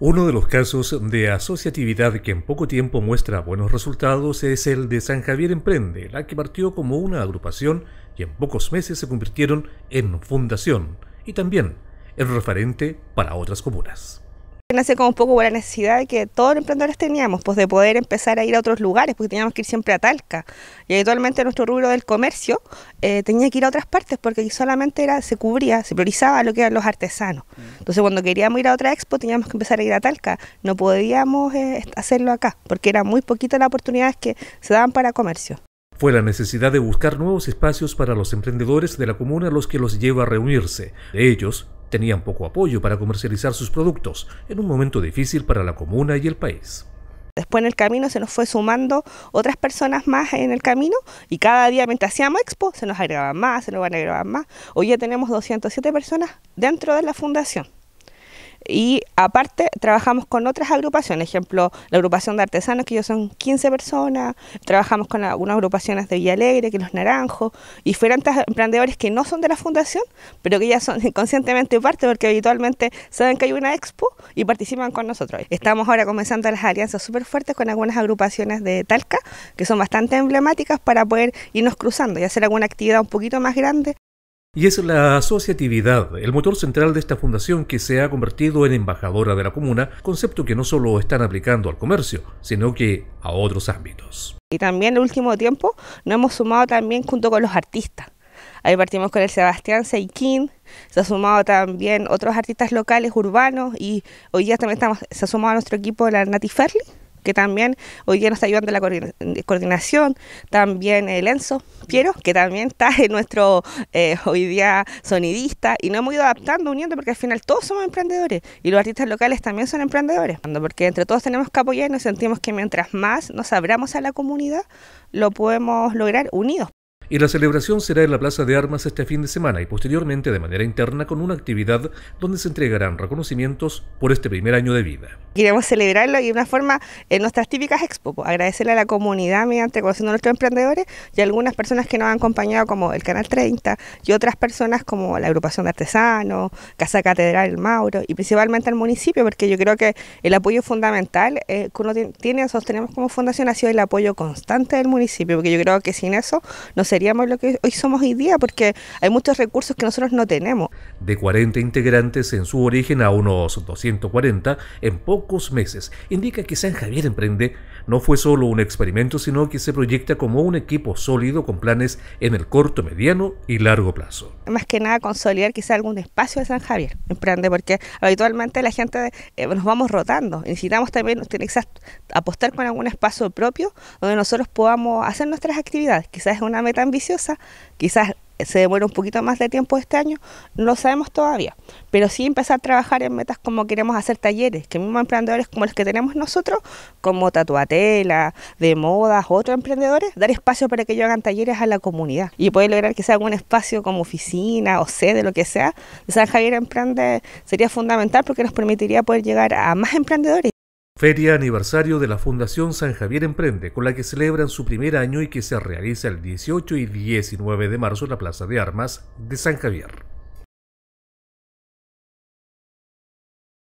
Uno de los casos de asociatividad que en poco tiempo muestra buenos resultados es el de San Javier Emprende, la que partió como una agrupación y en pocos meses se convirtieron en fundación y también en referente para otras comunas. Nace como un poco por la necesidad que todos los emprendedores teníamos, pues de poder empezar a ir a otros lugares, porque teníamos que ir siempre a Talca. Y habitualmente nuestro rubro del comercio eh, tenía que ir a otras partes, porque solamente era, se cubría, se priorizaba lo que eran los artesanos. Mm. Entonces cuando queríamos ir a otra expo teníamos que empezar a ir a Talca. No podíamos eh, hacerlo acá, porque eran muy poquita las oportunidades que se daban para comercio. Fue la necesidad de buscar nuevos espacios para los emprendedores de la comuna los que los lleva a reunirse. ellos, Tenían poco apoyo para comercializar sus productos en un momento difícil para la comuna y el país. Después en el camino se nos fue sumando otras personas más en el camino y cada día mientras hacíamos expo se nos agregaban más, se nos van a agregar más. Hoy ya tenemos 207 personas dentro de la fundación. Y aparte trabajamos con otras agrupaciones, ejemplo, la agrupación de artesanos, que ellos son 15 personas, trabajamos con algunas agrupaciones de Villa Alegre, que los Naranjos, y diferentes emprendedores que no son de la fundación, pero que ya son inconscientemente parte porque habitualmente saben que hay una expo y participan con nosotros. Estamos ahora comenzando las alianzas súper fuertes con algunas agrupaciones de Talca, que son bastante emblemáticas para poder irnos cruzando y hacer alguna actividad un poquito más grande y es la asociatividad, el motor central de esta fundación que se ha convertido en embajadora de la comuna, concepto que no solo están aplicando al comercio, sino que a otros ámbitos. Y también en el último tiempo nos hemos sumado también junto con los artistas. Ahí partimos con el Sebastián Seikin, se ha sumado también otros artistas locales, urbanos, y hoy día también estamos, se ha sumado a nuestro equipo la Nati Ferli que también hoy día nos está ayudando en la coordinación, también el Enzo Piero, que también está en nuestro eh, hoy día sonidista, y nos hemos ido adaptando, uniendo, porque al final todos somos emprendedores, y los artistas locales también son emprendedores, porque entre todos tenemos que apoyar y nos sentimos que mientras más nos abramos a la comunidad, lo podemos lograr unidos. Y la celebración será en la Plaza de Armas este fin de semana y posteriormente de manera interna con una actividad donde se entregarán reconocimientos por este primer año de vida. Queremos celebrarlo y de una forma en nuestras típicas expo, pues, agradecerle a la comunidad mediante conociendo a nuestros emprendedores y algunas personas que nos han acompañado como el Canal 30 y otras personas como la agrupación de artesanos, Casa Catedral El Mauro y principalmente al municipio porque yo creo que el apoyo fundamental eh, que uno tiene, sostenemos como fundación ha sido el apoyo constante del municipio porque yo creo que sin eso no seríamos lo que hoy somos hoy día porque hay muchos recursos que nosotros no tenemos. De 40 integrantes en su origen a unos 240 en poco meses indica que San Javier Emprende no fue solo un experimento, sino que se proyecta como un equipo sólido con planes en el corto, mediano y largo plazo. Más que nada consolidar quizá algún espacio de San Javier Emprende, porque habitualmente la gente eh, nos vamos rotando. Necesitamos también quizás apostar con algún espacio propio donde nosotros podamos hacer nuestras actividades. Quizás es una meta ambiciosa, quizás se demora un poquito más de tiempo este año, no lo sabemos todavía, pero sí empezar a trabajar en metas como queremos hacer talleres, que mismos emprendedores como los que tenemos nosotros, como Tatuatela, de modas, otros emprendedores, dar espacio para que ellos hagan talleres a la comunidad y poder lograr que sea un espacio como oficina o sede, lo que sea, de San Javier Emprende sería fundamental porque nos permitiría poder llegar a más emprendedores. Feria aniversario de la Fundación San Javier Emprende, con la que celebran su primer año y que se realiza el 18 y 19 de marzo en la Plaza de Armas de San Javier.